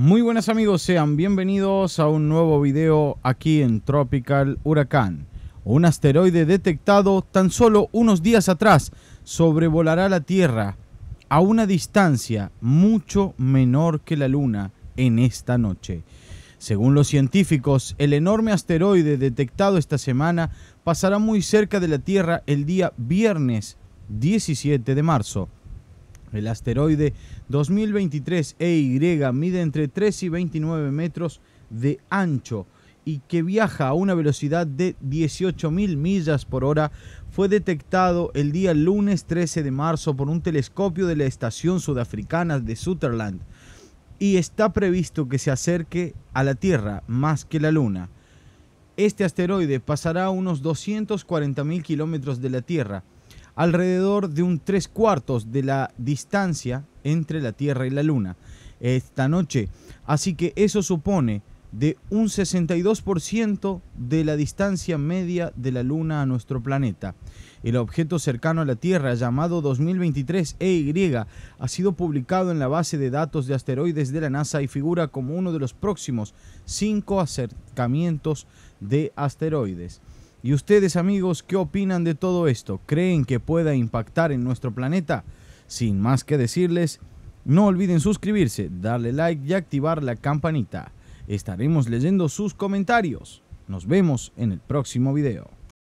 Muy buenas amigos, sean bienvenidos a un nuevo video aquí en Tropical Huracán. Un asteroide detectado tan solo unos días atrás sobrevolará la Tierra a una distancia mucho menor que la Luna en esta noche. Según los científicos, el enorme asteroide detectado esta semana pasará muy cerca de la Tierra el día viernes 17 de marzo. El asteroide 2023 EY mide entre 3 y 29 metros de ancho y que viaja a una velocidad de 18.000 millas por hora fue detectado el día lunes 13 de marzo por un telescopio de la estación sudafricana de Sutherland y está previsto que se acerque a la Tierra más que la Luna. Este asteroide pasará a unos 240.000 kilómetros de la Tierra alrededor de un tres cuartos de la distancia entre la Tierra y la Luna esta noche. Así que eso supone de un 62% de la distancia media de la Luna a nuestro planeta. El objeto cercano a la Tierra, llamado 2023 EY, ha sido publicado en la base de datos de asteroides de la NASA y figura como uno de los próximos cinco acercamientos de asteroides. ¿Y ustedes amigos qué opinan de todo esto? ¿Creen que pueda impactar en nuestro planeta? Sin más que decirles, no olviden suscribirse, darle like y activar la campanita. Estaremos leyendo sus comentarios. Nos vemos en el próximo video.